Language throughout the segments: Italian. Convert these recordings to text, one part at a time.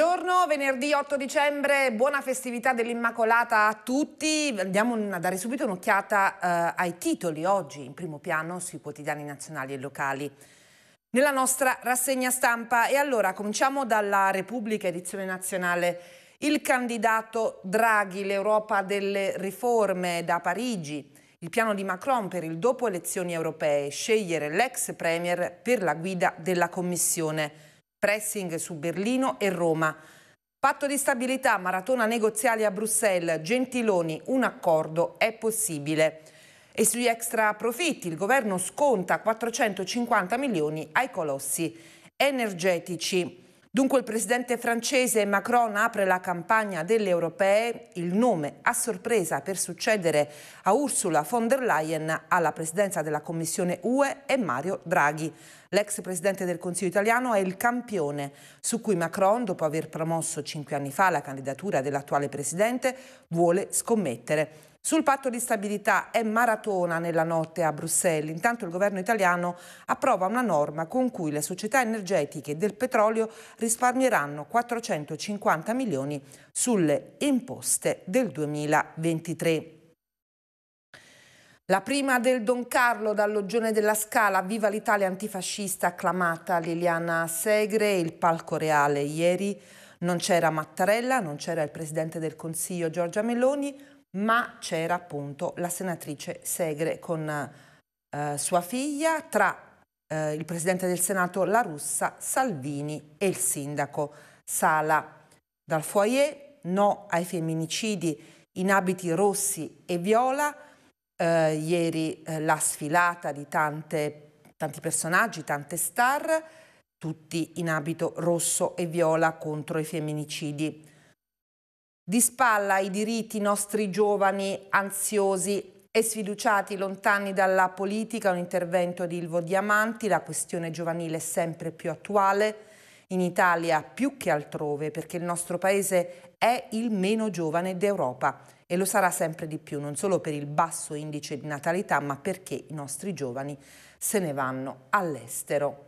Buongiorno, venerdì 8 dicembre, buona festività dell'Immacolata a tutti. Andiamo a dare subito un'occhiata eh, ai titoli oggi in primo piano sui quotidiani nazionali e locali nella nostra rassegna stampa. E allora cominciamo dalla Repubblica edizione nazionale. Il candidato Draghi, l'Europa delle riforme da Parigi. Il piano di Macron per il dopo elezioni europee, scegliere l'ex premier per la guida della Commissione pressing su Berlino e Roma. Patto di stabilità, maratona negoziale a Bruxelles, Gentiloni, un accordo è possibile. E sugli extra profitti il governo sconta 450 milioni ai colossi energetici. Dunque il presidente francese Macron apre la campagna delle europee, il nome a sorpresa per succedere a Ursula von der Leyen alla presidenza della Commissione UE è Mario Draghi. L'ex presidente del Consiglio italiano è il campione su cui Macron, dopo aver promosso cinque anni fa la candidatura dell'attuale presidente, vuole scommettere. Sul patto di stabilità è maratona nella notte a Bruxelles. Intanto il governo italiano approva una norma con cui le società energetiche del petrolio risparmieranno 450 milioni sulle imposte del 2023. La prima del Don Carlo dall'Ogione della Scala, viva l'Italia antifascista, acclamata Liliana Segre, il palco reale ieri. Non c'era Mattarella, non c'era il Presidente del Consiglio Giorgia Meloni, ma c'era appunto la senatrice Segre con eh, sua figlia tra eh, il presidente del Senato La Russa, Salvini e il sindaco Sala. Dal foyer no ai femminicidi in abiti rossi e viola, eh, ieri eh, la sfilata di tante, tanti personaggi, tante star, tutti in abito rosso e viola contro i femminicidi di spalla i diritti nostri giovani ansiosi e sfiduciati lontani dalla politica, un intervento di Ilvo Diamanti, la questione giovanile è sempre più attuale in Italia più che altrove perché il nostro paese è il meno giovane d'Europa e lo sarà sempre di più, non solo per il basso indice di natalità, ma perché i nostri giovani se ne vanno all'estero.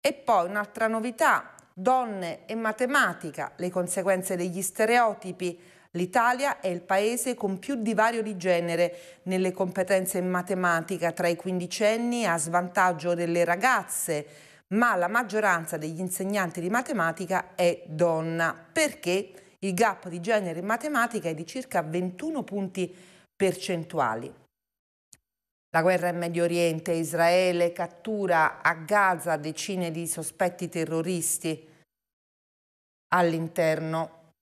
E poi un'altra novità, donne e matematica, le conseguenze degli stereotipi. L'Italia è il paese con più divario di genere nelle competenze in matematica tra i quindicenni a svantaggio delle ragazze, ma la maggioranza degli insegnanti di matematica è donna, perché il gap di genere in matematica è di circa 21 punti percentuali. La guerra in Medio Oriente, Israele cattura a Gaza decine di sospetti terroristi. All'interno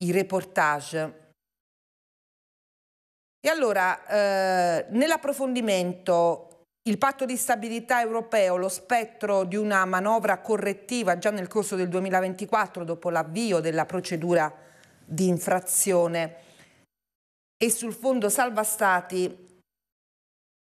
i reportage. E allora, eh, nell'approfondimento, il patto di stabilità europeo, lo spettro di una manovra correttiva già nel corso del 2024, dopo l'avvio della procedura di infrazione, e sul fondo salva stati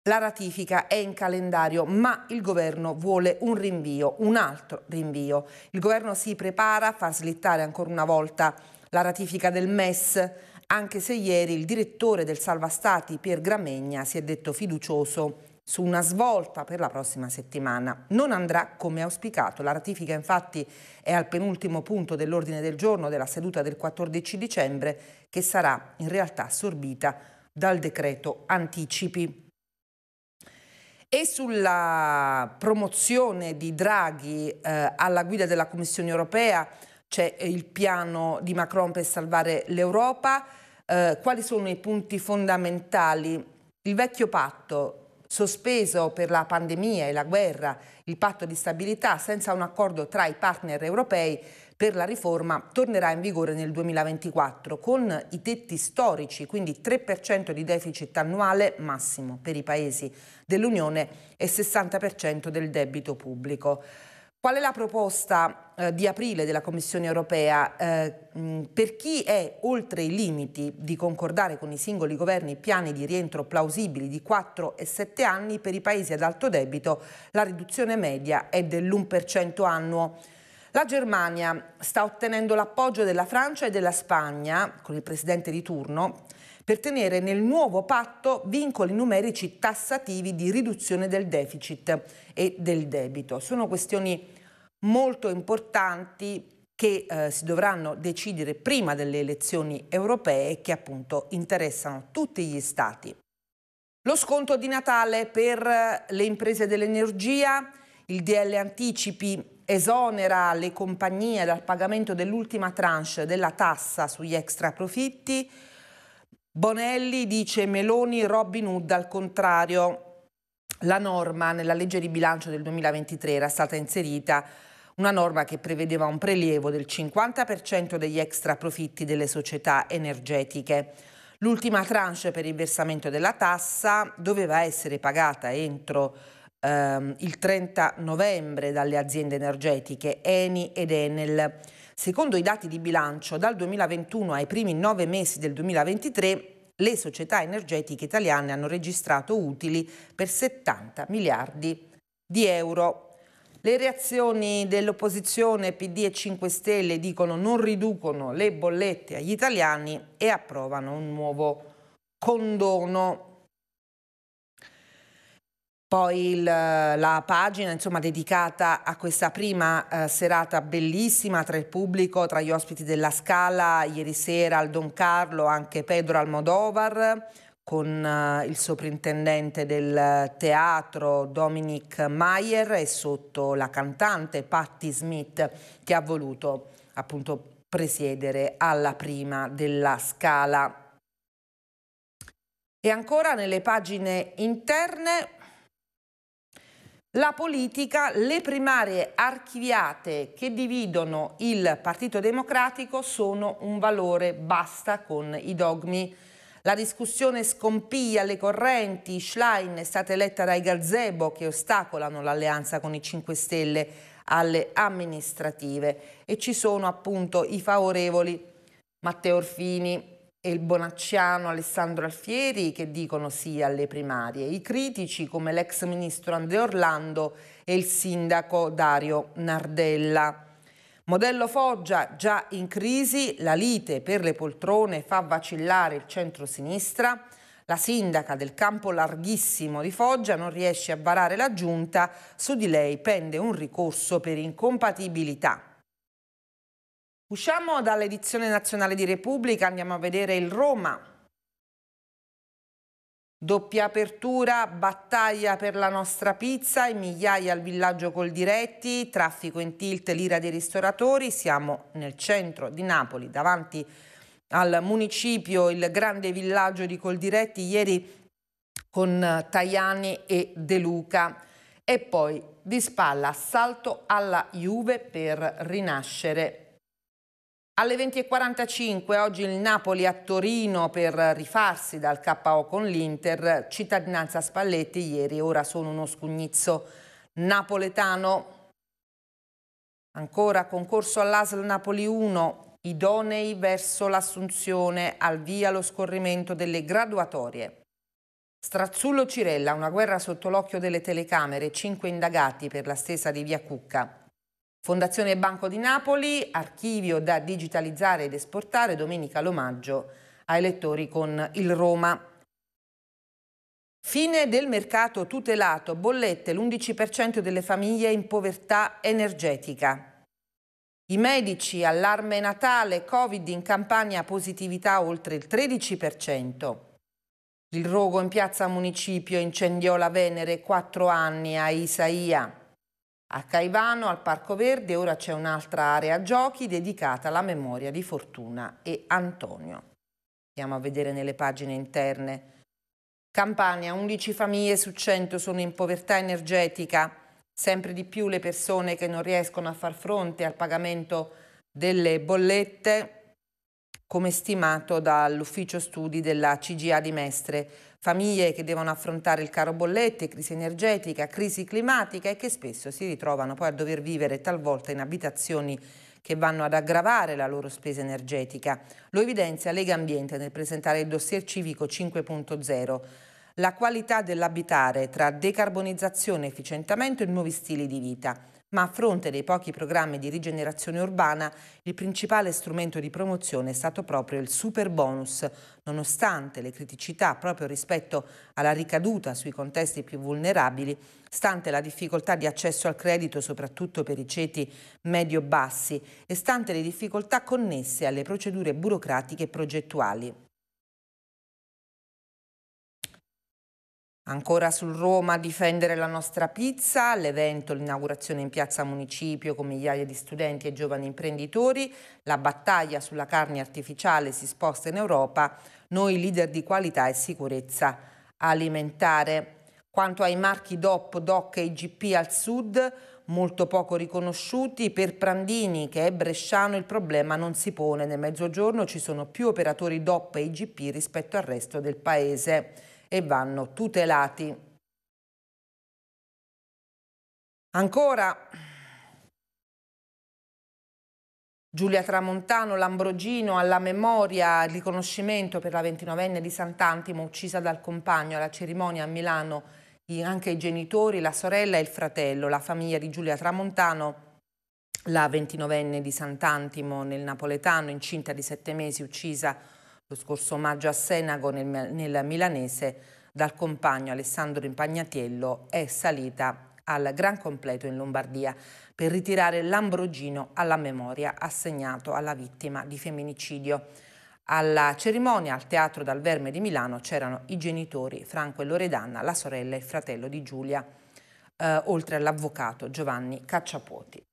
la ratifica è in calendario, ma il governo vuole un rinvio, un altro rinvio. Il governo si prepara a far slittare ancora una volta la ratifica del MES, anche se ieri il direttore del Salva Stati, Pier Gramegna, si è detto fiducioso su una svolta per la prossima settimana. Non andrà come auspicato. La ratifica infatti è al penultimo punto dell'ordine del giorno della seduta del 14 dicembre che sarà in realtà assorbita dal decreto anticipi e sulla promozione di Draghi eh, alla guida della Commissione europea c'è eh, il piano di Macron per salvare l'Europa. Eh, quali sono i punti fondamentali? Il vecchio patto sospeso per la pandemia e la guerra, il patto di stabilità senza un accordo tra i partner europei per la riforma tornerà in vigore nel 2024 con i tetti storici, quindi 3% di deficit annuale massimo per i paesi dell'Unione e 60% del debito pubblico. Qual è la proposta eh, di aprile della Commissione europea? Eh, per chi è oltre i limiti di concordare con i singoli governi piani di rientro plausibili di 4 e 7 anni, per i paesi ad alto debito la riduzione media è dell'1% annuo la Germania sta ottenendo l'appoggio della Francia e della Spagna, con il presidente di turno, per tenere nel nuovo patto vincoli numerici tassativi di riduzione del deficit e del debito. Sono questioni molto importanti che eh, si dovranno decidere prima delle elezioni europee che appunto interessano tutti gli stati. Lo sconto di Natale per eh, le imprese dell'energia, il DL anticipi esonera le compagnie dal pagamento dell'ultima tranche della tassa sugli extra profitti. Bonelli dice Meloni Robin Hood al contrario. La norma nella legge di bilancio del 2023 era stata inserita una norma che prevedeva un prelievo del 50% degli extra profitti delle società energetiche. L'ultima tranche per il versamento della tassa doveva essere pagata entro ehm, il 30 novembre dalle aziende energetiche Eni ed Enel. Secondo i dati di bilancio, dal 2021 ai primi nove mesi del 2023 le società energetiche italiane hanno registrato utili per 70 miliardi di euro. Le reazioni dell'opposizione PD e 5 Stelle dicono non riducono le bollette agli italiani e approvano un nuovo condono poi il, eh, la pagina insomma, dedicata a questa prima eh, serata bellissima tra il pubblico, tra gli ospiti della Scala, ieri sera al Don Carlo, anche Pedro Almodovar con eh, il soprintendente del teatro Dominic Mayer e sotto la cantante Patti Smith che ha voluto appunto presiedere alla prima della Scala. E ancora nelle pagine interne la politica, le primarie archiviate che dividono il Partito Democratico sono un valore, basta con i dogmi. La discussione scompiglia le correnti, Schlein è stata eletta dai gazebo che ostacolano l'alleanza con i 5 Stelle alle amministrative e ci sono appunto i favorevoli Matteo Orfini, e il bonacciano Alessandro Alfieri che dicono sì alle primarie, i critici come l'ex ministro Andrea Orlando e il sindaco Dario Nardella. Modello Foggia già in crisi, la lite per le poltrone fa vacillare il centro-sinistra, la sindaca del campo larghissimo di Foggia non riesce a varare la giunta, su di lei pende un ricorso per incompatibilità. Usciamo dall'edizione nazionale di Repubblica, andiamo a vedere il Roma. Doppia apertura, battaglia per la nostra pizza e migliaia al villaggio col diretti, traffico in tilt, l'ira dei ristoratori, siamo nel centro di Napoli, davanti al municipio, il grande villaggio di Coldiretti, ieri con Tajani e De Luca. E poi di spalla assalto alla Juve per rinascere alle 20.45 oggi il Napoli a Torino per rifarsi dal KO con l'Inter, cittadinanza Spalletti ieri, ora sono uno scugnizzo napoletano. Ancora concorso all'ASL Napoli 1, idonei verso l'assunzione, al via lo scorrimento delle graduatorie. Strazzullo Cirella, una guerra sotto l'occhio delle telecamere, cinque indagati per la stessa di Via Cucca. Fondazione Banco di Napoli, archivio da digitalizzare ed esportare, domenica l'omaggio ai lettori con il Roma. Fine del mercato tutelato, bollette l'11% delle famiglie in povertà energetica. I medici, allarme natale, Covid in campagna, positività oltre il 13%. Il rogo in piazza Municipio incendiò la Venere, 4 anni a Isaia. A Caivano, al Parco Verde, ora c'è un'altra area giochi dedicata alla memoria di Fortuna e Antonio. Andiamo a vedere nelle pagine interne. Campania, 11 famiglie su 100 sono in povertà energetica. Sempre di più le persone che non riescono a far fronte al pagamento delle bollette, come stimato dall'ufficio studi della CGA di Mestre famiglie che devono affrontare il caro bollette, crisi energetica, crisi climatica e che spesso si ritrovano poi a dover vivere talvolta in abitazioni che vanno ad aggravare la loro spesa energetica. Lo evidenzia Lega Ambiente nel presentare il dossier civico 5.0 la qualità dell'abitare tra decarbonizzazione, efficientamento e nuovi stili di vita ma a fronte dei pochi programmi di rigenerazione urbana, il principale strumento di promozione è stato proprio il super bonus, nonostante le criticità proprio rispetto alla ricaduta sui contesti più vulnerabili, stante la difficoltà di accesso al credito soprattutto per i ceti medio-bassi e stante le difficoltà connesse alle procedure burocratiche e progettuali. Ancora sul Roma a difendere la nostra pizza, l'evento, l'inaugurazione in piazza Municipio con migliaia di studenti e giovani imprenditori, la battaglia sulla carne artificiale si sposta in Europa, noi leader di qualità e sicurezza alimentare. Quanto ai marchi DOP, DOC e IGP al sud, molto poco riconosciuti, per Prandini, che è bresciano, il problema non si pone. Nel mezzogiorno ci sono più operatori DOP e IGP rispetto al resto del paese e vanno tutelati. Ancora Giulia Tramontano, Lambrogino, alla memoria, il riconoscimento per la 29enne di Sant'Antimo, uccisa dal compagno alla cerimonia a Milano, anche i genitori, la sorella e il fratello, la famiglia di Giulia Tramontano, la 29enne di Sant'Antimo nel napoletano, incinta di sette mesi, uccisa lo scorso maggio a Senago nel, nel Milanese dal compagno Alessandro Impagnatiello è salita al gran completo in Lombardia per ritirare l'ambrogino alla memoria assegnato alla vittima di femminicidio. Alla cerimonia al Teatro dal Verme di Milano c'erano i genitori Franco e Loredanna, la sorella e il fratello di Giulia, eh, oltre all'avvocato Giovanni Cacciapuoti.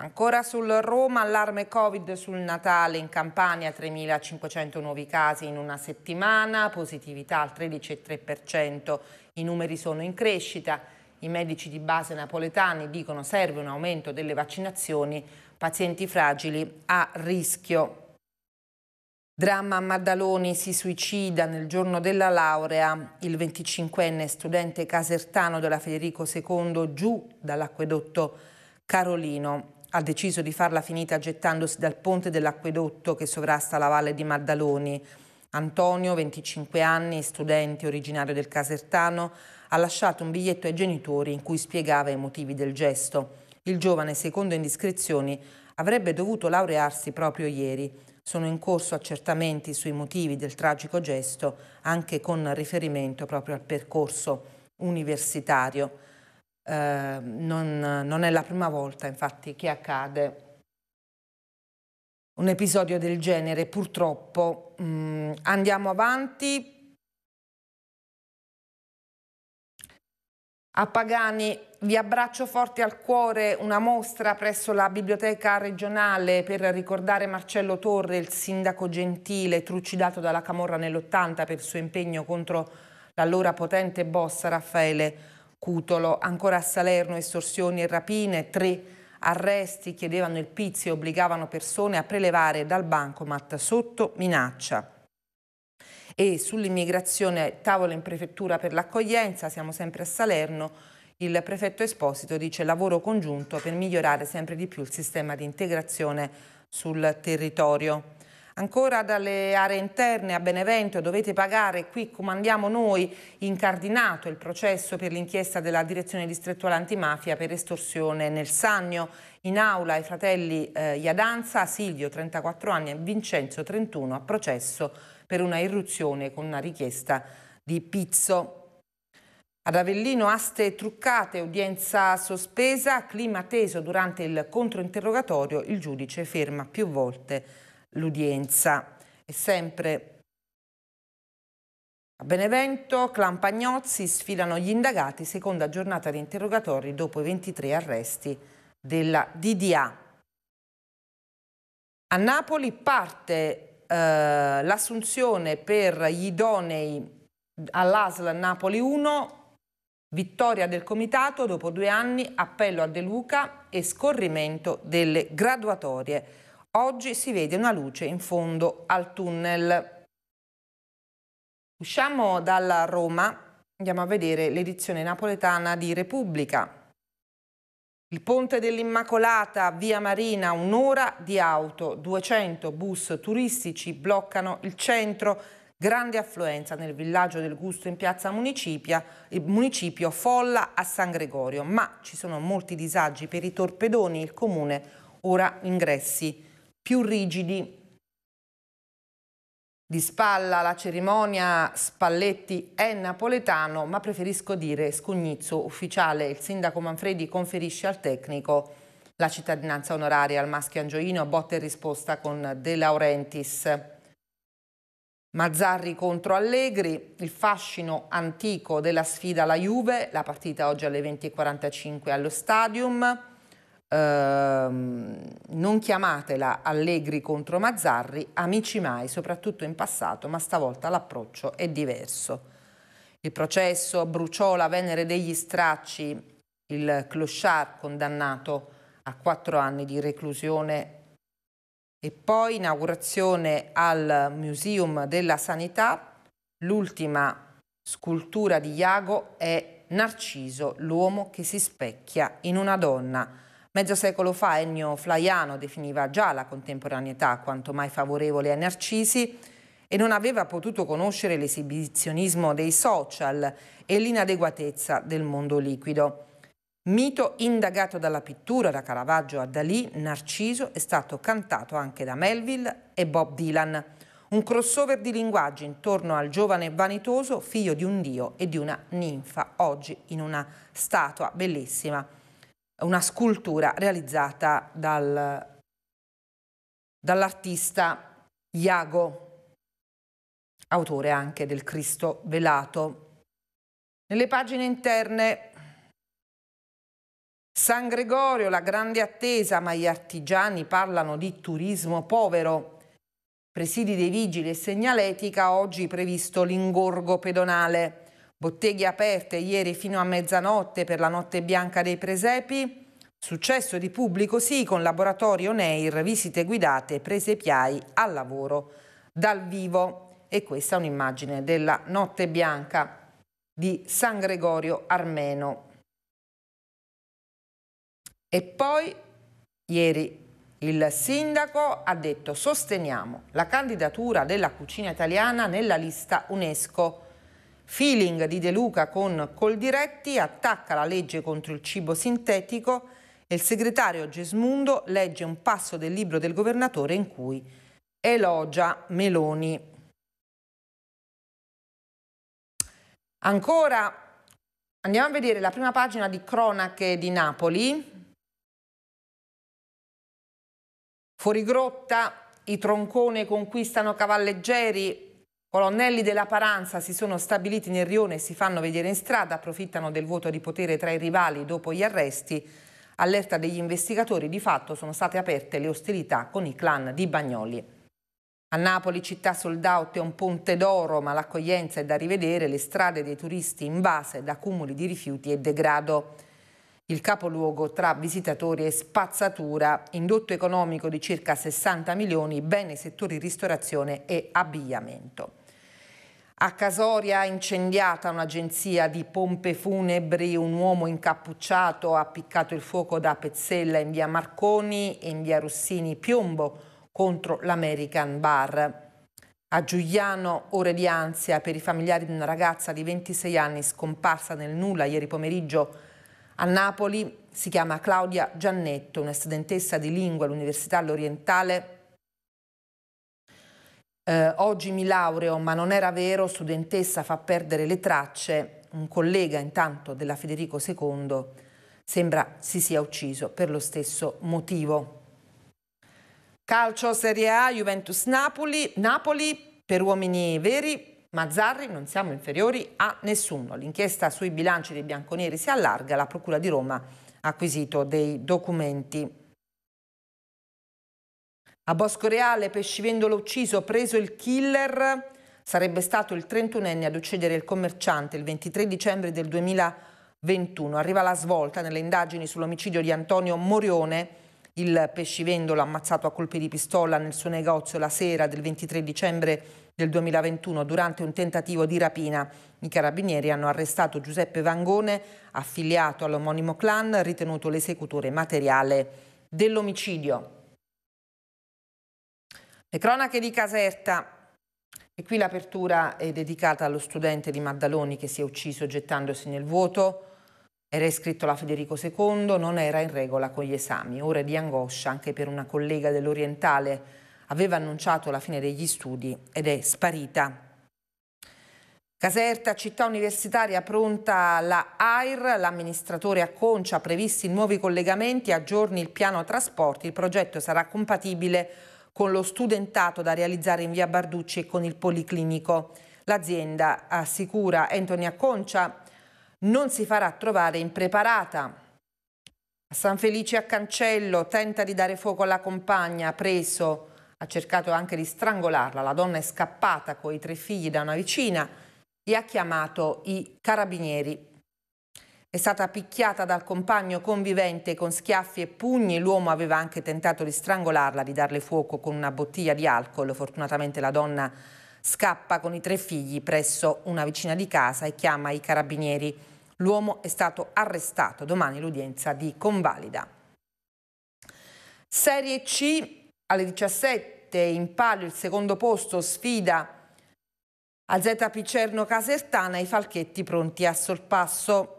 Ancora sul Roma, allarme Covid sul Natale in Campania, 3.500 nuovi casi in una settimana, positività al 13,3%, i numeri sono in crescita, i medici di base napoletani dicono serve un aumento delle vaccinazioni, pazienti fragili a rischio. Dramma a Maddaloni si suicida nel giorno della laurea, il 25enne studente casertano della Federico II giù dall'acquedotto Carolino ha deciso di farla finita gettandosi dal ponte dell'acquedotto che sovrasta la valle di Maddaloni. Antonio, 25 anni, studente originario del Casertano, ha lasciato un biglietto ai genitori in cui spiegava i motivi del gesto. Il giovane, secondo indiscrezioni, avrebbe dovuto laurearsi proprio ieri. Sono in corso accertamenti sui motivi del tragico gesto, anche con riferimento proprio al percorso universitario eh, non, non è la prima volta infatti che accade un episodio del genere, purtroppo. Mm, andiamo avanti. A Pagani vi abbraccio forte al cuore una mostra presso la biblioteca regionale per ricordare Marcello Torre, il sindaco gentile trucidato dalla Camorra nell'80 per il suo impegno contro l'allora potente boss Raffaele Cutolo. Ancora a Salerno estorsioni e rapine, tre arresti chiedevano il pizzo e obbligavano persone a prelevare dal bancomat sotto minaccia. E sull'immigrazione, tavola in prefettura per l'accoglienza, siamo sempre a Salerno, il prefetto Esposito dice lavoro congiunto per migliorare sempre di più il sistema di integrazione sul territorio ancora dalle aree interne a Benevento dovete pagare, qui comandiamo noi, incardinato il processo per l'inchiesta della direzione distrettuale antimafia per estorsione nel Sannio. In aula i fratelli eh, Iadanza, Silvio 34 anni e Vincenzo 31 a processo per una irruzione con una richiesta di pizzo. Ad Avellino aste truccate, udienza sospesa, clima teso durante il controinterrogatorio, il giudice ferma più volte l'udienza. E sempre a Benevento, Clampagnozzi sfilano gli indagati, seconda giornata di interrogatori dopo i 23 arresti della DDA. A Napoli parte eh, l'assunzione per gli idonei all'ASL Napoli 1, vittoria del comitato dopo due anni, appello a De Luca e scorrimento delle graduatorie. Oggi si vede una luce in fondo al tunnel. Usciamo dalla Roma, andiamo a vedere l'edizione napoletana di Repubblica. Il ponte dell'Immacolata, via Marina, un'ora di auto, 200 bus turistici bloccano il centro, grande affluenza nel villaggio del Gusto in piazza Municipia, municipio Folla a San Gregorio, ma ci sono molti disagi per i torpedoni, il comune ora ingressi più rigidi. Di spalla la cerimonia Spalletti è napoletano, ma preferisco dire scugnizzo ufficiale. Il sindaco Manfredi conferisce al tecnico la cittadinanza onoraria al maschio angioino, botta e risposta con De Laurentiis. Mazzarri contro Allegri, il fascino antico della sfida alla Juve, la partita oggi alle 20.45 allo Stadium. Ehm, non chiamatela Allegri contro Mazzarri, amici mai, soprattutto in passato, ma stavolta l'approccio è diverso. Il processo Bruciola, Venere degli Stracci, il clochard condannato a quattro anni di reclusione e poi inaugurazione al Museum della Sanità, l'ultima scultura di Iago è Narciso, l'uomo che si specchia in una donna. Mezzo secolo fa Ennio Flaiano definiva già la contemporaneità quanto mai favorevole a Narcisi e non aveva potuto conoscere l'esibizionismo dei social e l'inadeguatezza del mondo liquido. Mito indagato dalla pittura da Caravaggio a Dalì, Narciso è stato cantato anche da Melville e Bob Dylan. Un crossover di linguaggi intorno al giovane vanitoso, figlio di un dio e di una ninfa, oggi in una statua bellissima una scultura realizzata dal, dall'artista Iago, autore anche del Cristo velato. Nelle pagine interne San Gregorio, la grande attesa, ma gli artigiani parlano di turismo povero. Presidi dei vigili e segnaletica, oggi previsto l'ingorgo pedonale. Botteghe aperte ieri fino a mezzanotte per la notte bianca dei presepi. Successo di pubblico sì con laboratorio Neir, visite guidate, presepiai al lavoro dal vivo. E questa è un'immagine della notte bianca di San Gregorio Armeno. E poi ieri il sindaco ha detto sosteniamo la candidatura della cucina italiana nella lista UNESCO Feeling di De Luca con Coldiretti attacca la legge contro il cibo sintetico e il segretario Gesmundo legge un passo del libro del governatore in cui elogia Meloni. Ancora andiamo a vedere la prima pagina di Cronache di Napoli. Fuori grotta i troncone conquistano cavalleggeri, Colonnelli della Paranza si sono stabiliti nel rione e si fanno vedere in strada, approfittano del vuoto di potere tra i rivali dopo gli arresti. Allerta degli investigatori, di fatto sono state aperte le ostilità con i clan di Bagnoli. A Napoli città sold out è un ponte d'oro, ma l'accoglienza è da rivedere, le strade dei turisti invase da cumuli di rifiuti e degrado. Il capoluogo tra visitatori e spazzatura, indotto economico di circa 60 milioni, bene settori ristorazione e abbigliamento. A Casoria incendiata un'agenzia di pompe funebri, un uomo incappucciato ha piccato il fuoco da Pezzella in via Marconi e in via Rossini Piombo contro l'American Bar. A Giuliano ore di ansia per i familiari di una ragazza di 26 anni scomparsa nel nulla ieri pomeriggio a Napoli, si chiama Claudia Giannetto, una studentessa di lingua all'Università L'Orientale. Eh, oggi mi laureo, ma non era vero, studentessa fa perdere le tracce. Un collega intanto della Federico II sembra si sia ucciso per lo stesso motivo. Calcio Serie A, Juventus Napoli, Napoli per uomini veri, Mazzarri non siamo inferiori a nessuno. L'inchiesta sui bilanci dei bianconeri si allarga, la Procura di Roma ha acquisito dei documenti. A Bosco Reale, pescivendolo ucciso, preso il killer, sarebbe stato il 31enne ad uccidere il commerciante il 23 dicembre del 2021. Arriva la svolta nelle indagini sull'omicidio di Antonio Morione, il pescivendolo ammazzato a colpi di pistola nel suo negozio la sera del 23 dicembre del 2021 durante un tentativo di rapina. I carabinieri hanno arrestato Giuseppe Vangone, affiliato all'omonimo clan, ritenuto l'esecutore materiale dell'omicidio. Le cronache di Caserta. E qui l'apertura è dedicata allo studente di Maddaloni che si è ucciso gettandosi nel vuoto. Era iscritto alla Federico II, non era in regola con gli esami. Ore di angoscia anche per una collega dell'Orientale. Aveva annunciato la fine degli studi ed è sparita. Caserta, città universitaria pronta la AIR, l'amministratore acconcia previsti nuovi collegamenti, aggiorni il piano trasporti, il progetto sarà compatibile con con lo studentato da realizzare in via Barducci e con il Policlinico. L'azienda, assicura Antonia Concia non si farà trovare impreparata. San Felice a Cancello tenta di dare fuoco alla compagna, preso, ha cercato anche di strangolarla, la donna è scappata con i tre figli da una vicina e ha chiamato i carabinieri. È stata picchiata dal compagno convivente con schiaffi e pugni. L'uomo aveva anche tentato di strangolarla, di darle fuoco con una bottiglia di alcol. Fortunatamente la donna scappa con i tre figli presso una vicina di casa e chiama i carabinieri. L'uomo è stato arrestato. Domani l'udienza di convalida. Serie C alle 17 in palio il secondo posto sfida al Z Picerno Casertana i falchetti pronti a sorpasso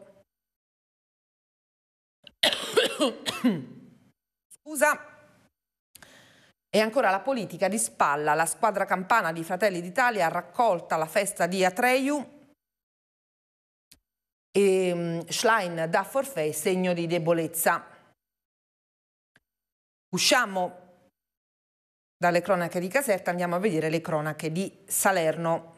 Scusa. E ancora la politica di spalla, la squadra campana di Fratelli d'Italia ha raccolta la festa di Atreiu e ehm, Schlein da forfè segno di debolezza. Usciamo dalle cronache di Caserta, andiamo a vedere le cronache di Salerno.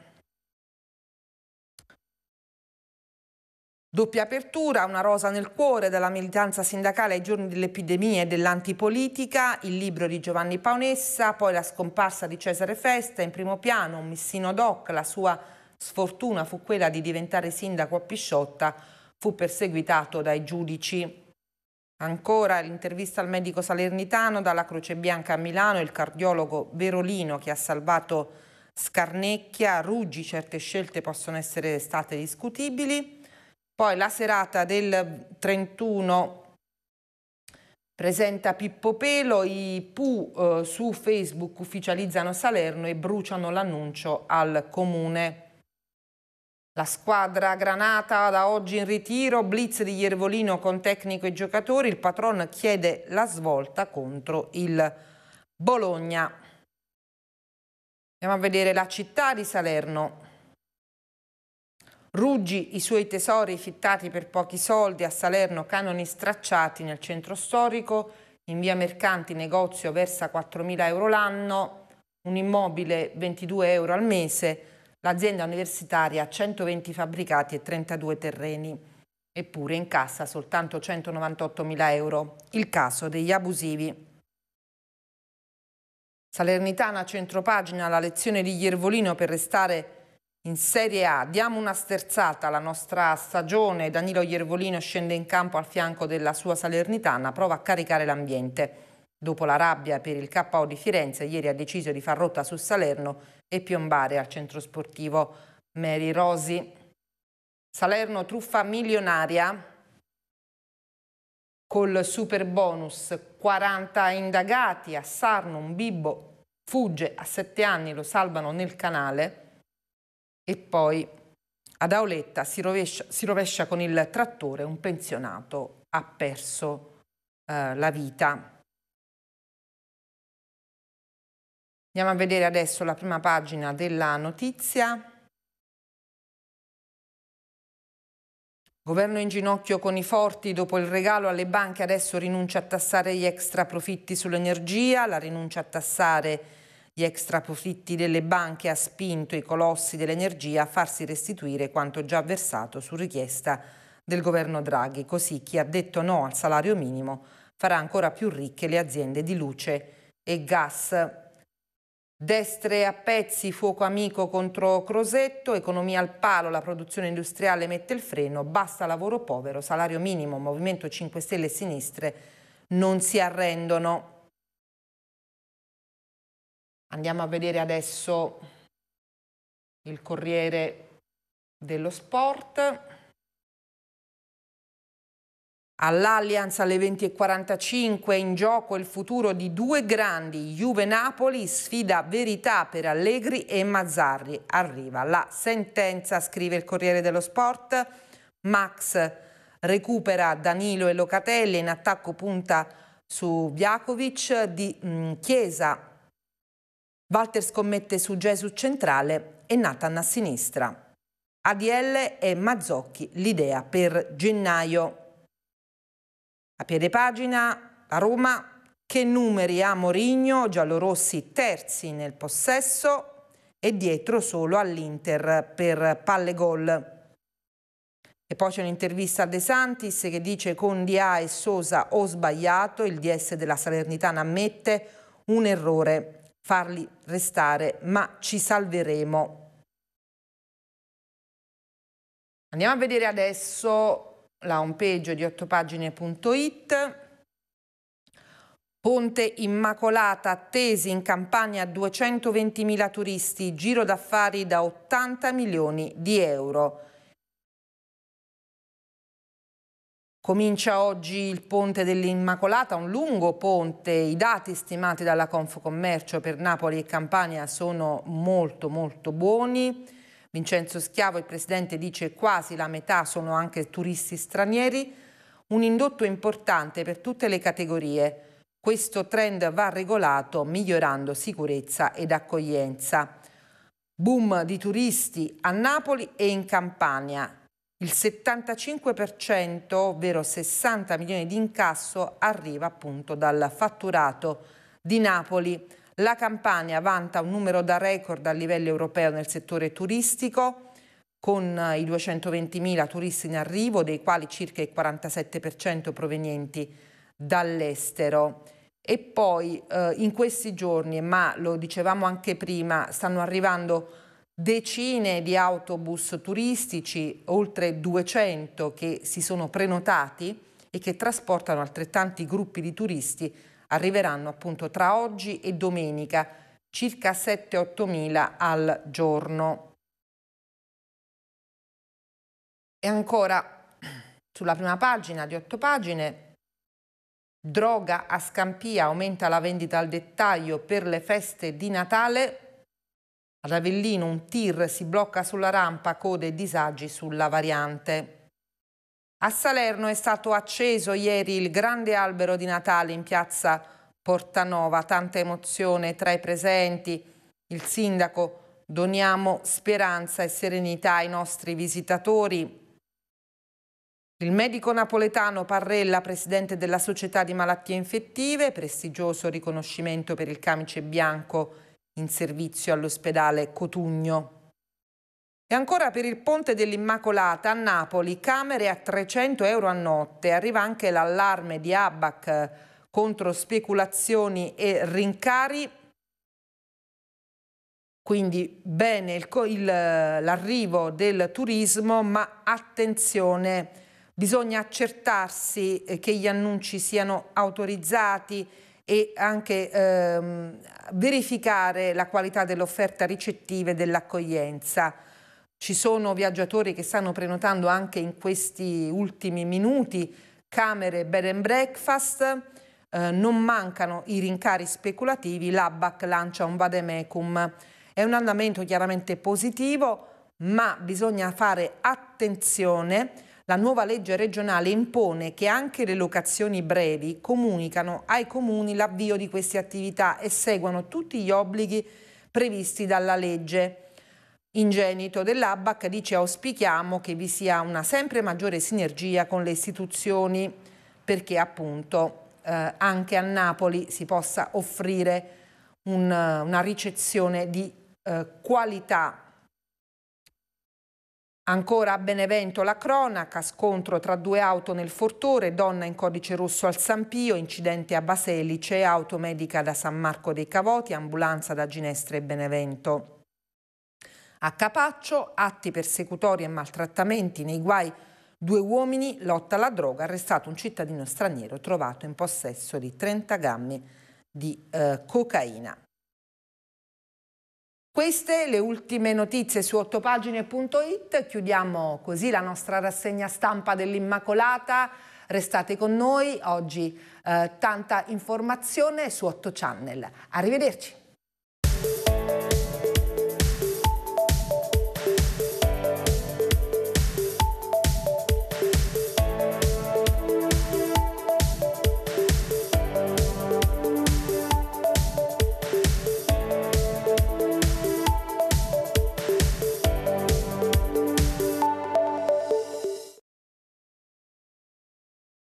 Doppia apertura, una rosa nel cuore della militanza sindacale ai giorni dell'epidemia e dell'antipolitica, il libro di Giovanni Paonessa, poi la scomparsa di Cesare Festa, in primo piano un missino doc, la sua sfortuna fu quella di diventare sindaco a Pisciotta, fu perseguitato dai giudici. Ancora l'intervista al medico salernitano dalla Croce Bianca a Milano, il cardiologo Verolino che ha salvato Scarnecchia, Ruggi, certe scelte possono essere state discutibili. Poi la serata del 31 presenta Pippo Pelo, i PU eh, su Facebook ufficializzano Salerno e bruciano l'annuncio al comune. La squadra granata da oggi in ritiro, blitz di Iervolino con tecnico e giocatori, il patron chiede la svolta contro il Bologna. Andiamo a vedere la città di Salerno. Ruggi i suoi tesori fittati per pochi soldi a Salerno, canoni stracciati nel centro storico, in via Mercanti negozio versa 4.000 euro l'anno, un immobile 22 euro al mese, l'azienda universitaria 120 fabbricati e 32 terreni. Eppure in cassa soltanto 198.000 euro. Il caso degli abusivi. Salernitana centropagina la lezione di Iervolino per restare in Serie A diamo una sterzata alla nostra stagione, Danilo Iervolino scende in campo al fianco della sua Salernitana, prova a caricare l'ambiente. Dopo la rabbia per il KO di Firenze, ieri ha deciso di far rotta su Salerno e piombare al centro sportivo Mary Rosi. Salerno truffa milionaria col super bonus, 40 indagati a Sarno, un bimbo fugge a 7 anni, lo salvano nel canale e poi ad Auletta si rovescia, si rovescia con il trattore un pensionato, ha perso eh, la vita. Andiamo a vedere adesso la prima pagina della notizia. Governo in ginocchio con i forti, dopo il regalo alle banche adesso rinuncia a tassare gli extra profitti sull'energia, la rinuncia a tassare gli extraprofitti delle banche ha spinto i colossi dell'energia a farsi restituire quanto già versato su richiesta del governo Draghi, così chi ha detto no al salario minimo farà ancora più ricche le aziende di luce e gas. Destre a pezzi, fuoco amico contro Crosetto, economia al palo, la produzione industriale mette il freno, basta lavoro povero, salario minimo, Movimento 5 Stelle e Sinistre non si arrendono. Andiamo a vedere adesso il Corriere dello Sport. All'Allianz alle 20.45 in gioco il futuro di due grandi, Juve-Napoli, sfida verità per Allegri e Mazzarri. Arriva la sentenza, scrive il Corriere dello Sport. Max recupera Danilo e Locatelli, in attacco punta su Vjakovic, di mh, mm, Chiesa Walter scommette su Gesù centrale e Nathan a sinistra. ADL e Mazzocchi l'idea per gennaio. A piede pagina, a Roma, che numeri ha Morigno, giallorossi terzi nel possesso e dietro solo all'Inter per palle gol. E poi c'è un'intervista a De Santis che dice con Dia e Sosa ho sbagliato, il DS della Salernitana ammette un errore farli restare, ma ci salveremo. Andiamo a vedere adesso la homepage di 8pagine.it. Ponte Immacolata attesi in campagna 220.000 turisti, giro d'affari da 80 milioni di euro. Comincia oggi il ponte dell'Immacolata, un lungo ponte. I dati stimati dalla Confcommercio per Napoli e Campania sono molto molto buoni. Vincenzo Schiavo, il presidente, dice quasi la metà sono anche turisti stranieri. Un indotto importante per tutte le categorie. Questo trend va regolato migliorando sicurezza ed accoglienza. Boom di turisti a Napoli e in Campania il 75%, ovvero 60 milioni di incasso, arriva appunto dal fatturato di Napoli. La Campania vanta un numero da record a livello europeo nel settore turistico, con i 220.000 turisti in arrivo, dei quali circa il 47% provenienti dall'estero. E poi eh, in questi giorni, ma lo dicevamo anche prima, stanno arrivando decine di autobus turistici, oltre 200 che si sono prenotati e che trasportano altrettanti gruppi di turisti, arriveranno appunto tra oggi e domenica, circa 7-8 mila al giorno. E ancora sulla prima pagina di 8 pagine Droga a Scampia aumenta la vendita al dettaglio per le feste di Natale. Ad Avellino un tir si blocca sulla rampa, code e disagi sulla variante. A Salerno è stato acceso ieri il grande albero di Natale in piazza Portanova, tanta emozione tra i presenti. Il sindaco doniamo speranza e serenità ai nostri visitatori. Il medico napoletano Parrella, presidente della Società di Malattie Infettive, prestigioso riconoscimento per il camice bianco in servizio all'ospedale Cotugno. E ancora per il Ponte dell'Immacolata a Napoli, camere a 300 euro a notte, arriva anche l'allarme di Abac contro speculazioni e rincari. Quindi bene l'arrivo del turismo, ma attenzione, bisogna accertarsi eh, che gli annunci siano autorizzati, e anche ehm, verificare la qualità dell'offerta ricettiva e dell'accoglienza. Ci sono viaggiatori che stanno prenotando anche in questi ultimi minuti camere bed and breakfast, eh, non mancano i rincari speculativi, l'ABAC lancia un vademecum. È un andamento chiaramente positivo, ma bisogna fare attenzione la nuova legge regionale impone che anche le locazioni brevi comunicano ai comuni l'avvio di queste attività e seguano tutti gli obblighi previsti dalla legge. Ingenito dell'ABAC dice auspichiamo che vi sia una sempre maggiore sinergia con le istituzioni perché appunto eh, anche a Napoli si possa offrire un, una ricezione di eh, qualità Ancora a Benevento la cronaca, scontro tra due auto nel Fortore, donna in codice rosso al Sampio, incidente a Baselice, auto medica da San Marco dei Cavoti, ambulanza da Ginestre e Benevento. A Capaccio, atti persecutori e maltrattamenti nei guai Due uomini, lotta alla droga, arrestato un cittadino straniero trovato in possesso di 30 grammi di eh, cocaina. Queste le ultime notizie su ottopagine.it, chiudiamo così la nostra rassegna stampa dell'Immacolata, restate con noi, oggi eh, tanta informazione su 8 Channel. Arrivederci.